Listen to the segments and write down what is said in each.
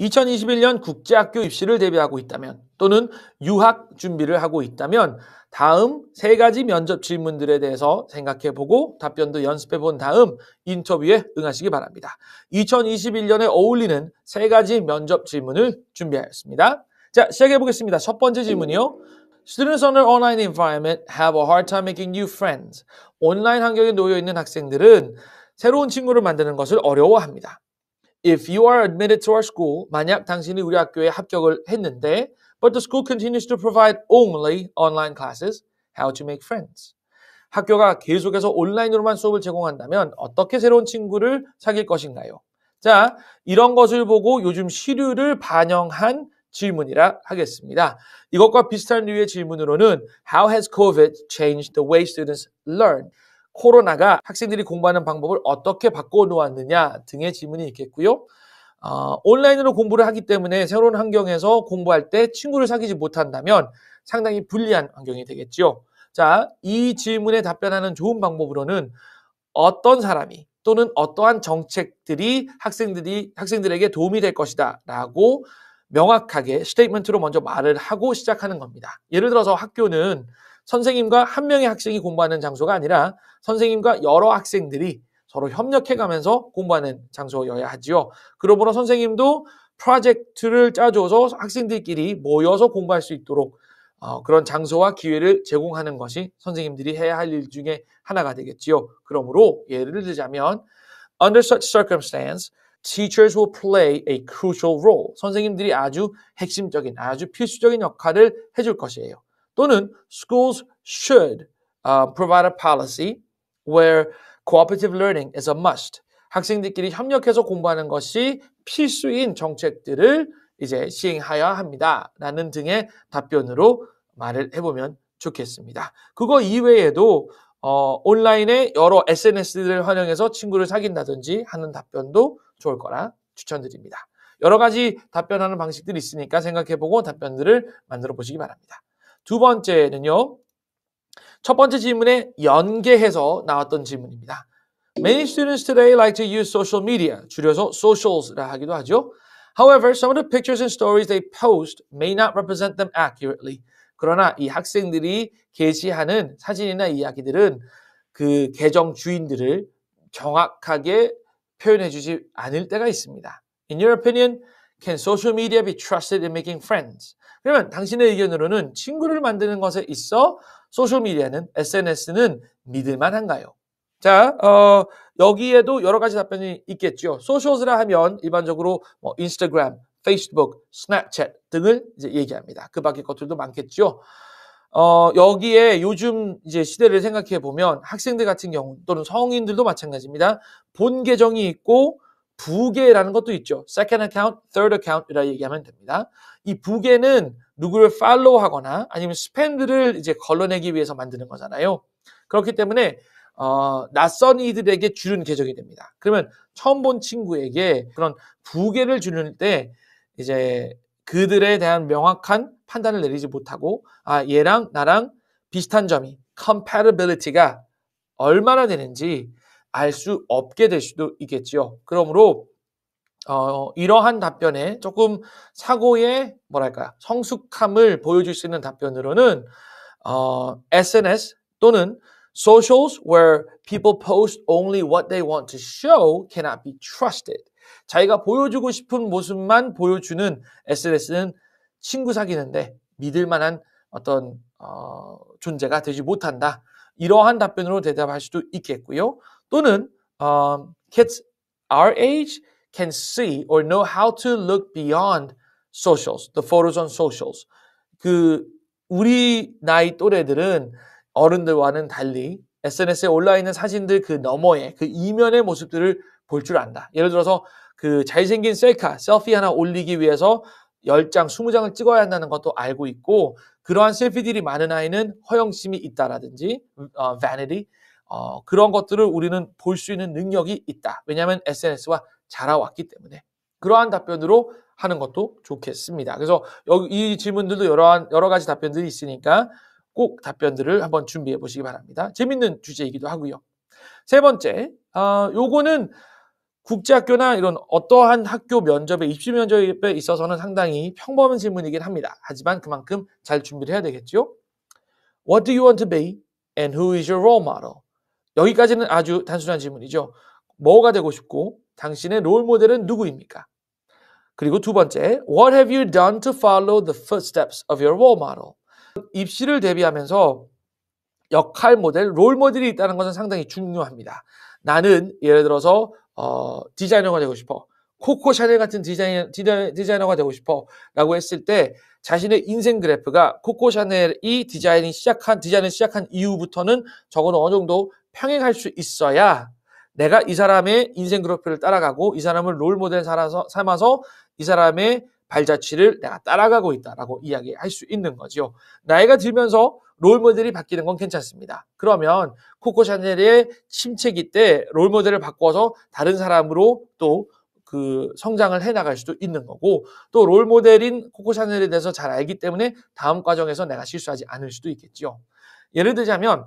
2021년 국제학교 입시를 대비하고 있다면 또는 유학 준비를 하고 있다면 다음 세 가지 면접 질문들에 대해서 생각해 보고 답변도 연습해 본 다음 인터뷰에 응하시기 바랍니다. 2021년에 어울리는 세 가지 면접 질문을 준비하였습니다. 자, 시작해 보겠습니다. 첫 번째 질문이요. Students on their online environment have a hard time making new friends. 온라인 환경에 놓여 있는 학생들은 새로운 친구를 만드는 것을 어려워합니다. If you are admitted to our school, 만약 당신이 우리 학교에 합격을 했는데, but the school continues to provide only online classes, how to make friends. 학교가 계속해서 온라인으로만 수업을 제공한다면 어떻게 새로운 친구를 사귈 것인가요? 자, 이런 것을 보고 요즘 시류를 반영한 질문이라 하겠습니다. 이것과 비슷한 류의 질문으로는 How has COVID changed the way students learn? 코로나가 학생들이 공부하는 방법을 어떻게 바꿔놓았느냐 등의 질문이 있겠고요. 어, 온라인으로 공부를 하기 때문에 새로운 환경에서 공부할 때 친구를 사귀지 못한다면 상당히 불리한 환경이 되겠죠 자, 이 질문에 답변하는 좋은 방법으로는 어떤 사람이 또는 어떠한 정책들이 학생들이 학생들에게 도움이 될 것이다라고 명확하게 스테이먼트로 먼저 말을 하고 시작하는 겁니다. 예를 들어서 학교는 선생님과 한 명의 학생이 공부하는 장소가 아니라 선생님과 여러 학생들이 서로 협력해가면서 공부하는 장소여야 하지요. 그러므로 선생님도 프로젝트를 짜줘서 학생들끼리 모여서 공부할 수 있도록 어, 그런 장소와 기회를 제공하는 것이 선생님들이 해야 할 일 중에 하나가 되겠지요. 그러므로 예를 들자면 under such circumstance teachers will play a crucial role. 선생님들이 아주 핵심적인 아주 필수적인 역할을 해줄 것이에요. 또는 schools should uh, provide a policy where cooperative learning is a must. 학생들끼리 협력해서 공부하는 것이 필수인 정책들을 이제 시행하여야 합니다. 라는 등의 답변으로 말을 해보면 좋겠습니다. 그거 이외에도 어, 온라인의 여러 s n s 들을 활용해서 친구를 사귄다든지 하는 답변도 좋을 거라 추천드립니다. 여러 가지 답변하는 방식들이 있으니까 생각해보고 답변들을 만들어 보시기 바랍니다. 두 번째는요. 첫 번째 질문에 연계해서 나왔던 질문입니다. Many students today like to use social media. 줄여서 socials라 하기도 하죠. However, some of the pictures and stories they post may not represent them accurately. 그러나 이 학생들이 게시하는 사진이나 이야기들은 그 계정 주인들을 정확하게 표현해 주지 않을 때가 있습니다. In your opinion, can social media be trusted in making friends? 그러면 당신의 의견으로는 친구를 만드는 것에 있어 소셜미디어는 SNS는 믿을만한가요? 자, 어, 여기에도 여러 가지 답변이 있겠죠. 소셜스라 하면 일반적으로 뭐 인스타그램, 페이스북, 스냅챗 등을 이제 얘기합니다. 그 밖의 것들도 많겠죠. 어, 여기에 요즘 이제 시대를 생각해 보면 학생들 같은 경우 또는 성인들도 마찬가지입니다. 본 계정이 있고 부계라는 것도 있죠. second account, third account이라 얘기하면 됩니다. 이 부계는 누구를 팔로우 하거나 아니면 스펜드를 이제 걸러내기 위해서 만드는 거잖아요. 그렇기 때문에 어, 낯선 이들에게 주는 계정이 됩니다. 그러면 처음 본 친구에게 그런 부계를 주는 때 이제 그들에 대한 명확한 판단을 내리지 못하고 아 얘랑 나랑 비슷한 점이 compatibility가 얼마나 되는지 알수 없게 될 수도 있겠지요. 그러므로 어, 이러한 답변에 조금 사고의 뭐랄까요 성숙함을 보여줄 수 있는 답변으로는 어, SNS 또는 socials where people post only what they want to show cannot be trusted. 자기가 보여주고 싶은 모습만 보여주는 SNS는 친구 사귀는데 믿을 만한 어떤 어, 존재가 되지 못한다. 이러한 답변으로 대답할 수도 있겠고요. 또는 um, kids our age can see or know how to look beyond socials, the photos on socials. 그 우리 나이 또래들은 어른들과는 달리 SNS에 올라 있는 사진들 그 너머에 그 이면의 모습들을 볼 줄 안다. 예를 들어서 그 잘생긴 셀카, 셀피 하나 올리기 위해서 10장, 20장을 찍어야 한다는 것도 알고 있고 그러한 셀피들이 많은 아이는 허영심이 있다라든지 uh, vanity 어, 그런 것들을 우리는 볼 수 있는 능력이 있다. 왜냐하면 SNS와 자라왔기 때문에 그러한 답변으로 하는 것도 좋겠습니다. 그래서 여기 이 질문들도 여러 여러 가지 답변들이 있으니까 꼭 답변들을 한번 준비해 보시기 바랍니다. 재밌는 주제이기도 하고요. 세 번째, 어, 요거는 국제학교나 이런 어떠한 학교 면접에 입시 면접에 있어서는 상당히 평범한 질문이긴 합니다. 하지만 그만큼 잘 준비를 해야 되겠죠. What do you want to be and who is your role model? 여기까지는 아주 단순한 질문이죠. 뭐가 되고 싶고 당신의 롤 모델은 누구입니까? 그리고 두 번째, What have you done to follow the footsteps of your role model? 입시를 대비하면서 역할 모델, 롤 모델이 있다는 것은 상당히 중요합니다. 나는 예를 들어서 어, 디자이너가 되고 싶어. 코코 샤넬 같은 디자이너, 디자이너가 되고 싶어 라고 했을 때 자신의 인생 그래프가 코코 샤넬이 디자인이 시작한, 디자인을 시작한 이후부터는 적어도 어느 정도 평행할 수 있어야 내가 이 사람의 인생 그룹프를 따라가고 이 사람을 롤모델 삼아서, 삼아서 이 사람의 발자취를 내가 따라가고 있다라고 이야기할 수 있는 거지요. 나이가 들면서 롤모델이 바뀌는 건 괜찮습니다. 그러면 코코 샤넬의 침체기 때 롤모델을 바꿔서 다른 사람으로 또 그 성장을 해나갈 수도 있는 거고 또 롤모델인 코코 샤넬에 대해서 잘 알기 때문에 다음 과정에서 내가 실수하지 않을 수도 있겠지요. 예를 들자면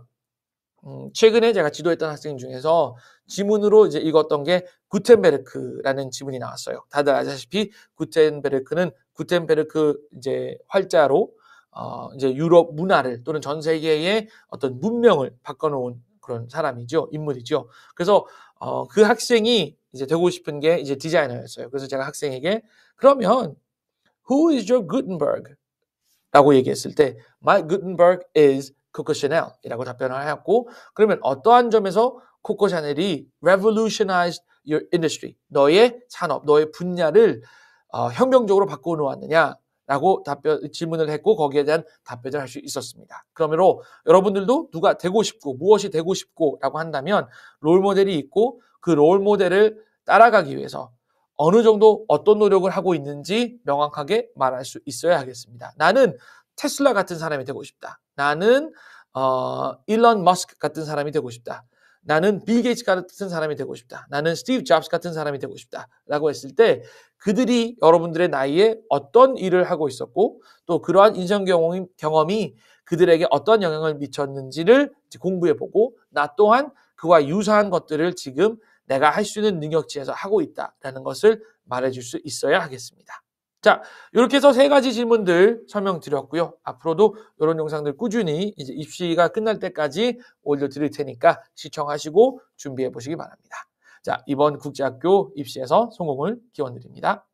음, 최근에 제가 지도했던 학생 중에서 지문으로 이제 읽었던 게 구텐베르크라는 지문이 나왔어요. 다들 아시다시피 구텐베르크는 구텐베르크 이제 활자로 어, 이제 유럽 문화를 또는 전 세계의 어떤 문명을 바꿔놓은 그런 사람이죠. 인물이죠. 그래서 어, 그 학생이 이제 되고 싶은 게 이제 디자이너였어요. 그래서 제가 학생에게 그러면 Who is your Gutenberg? 라고 얘기했을 때 My Gutenberg is 코코 샤넬이라고 답변을 하였고 그러면 어떠한 점에서 코코 샤넬이 revolutionized your industry 너의 산업, 너의 분야를 어, 혁명적으로 바꿔 놓았느냐 라고 답변, 질문을 했고 거기에 대한 답변을 할 수 있었습니다. 그러므로 여러분들도 누가 되고 싶고 무엇이 되고 싶고 라고 한다면 롤모델이 있고 그 롤모델을 따라가기 위해서 어느 정도 어떤 노력을 하고 있는지 명확하게 말할 수 있어야 하겠습니다. 나는 테슬라 같은 사람이 되고 싶다. 나는 어, 일론 머스크 같은 사람이 되고 싶다. 나는 빌 게이츠 같은 사람이 되고 싶다. 나는 스티브 잡스 같은 사람이 되고 싶다. 라고 했을 때 그들이 여러분들의 나이에 어떤 일을 하고 있었고 또 그러한 인생 경험 경험이 그들에게 어떤 영향을 미쳤는지를 공부해 보고 나 또한 그와 유사한 것들을 지금 내가 할 수 있는 능력치에서 하고 있다라는 것을 말해 줄수 있어야 하겠습니다. 자, 이렇게 해서 세 가지 질문들 설명드렸고요. 앞으로도 이런 영상들 꾸준히 이제 입시가 끝날 때까지 올려드릴 테니까 시청하시고 준비해 보시기 바랍니다. 자, 이번 국제학교 입시에서 성공을 기원드립니다.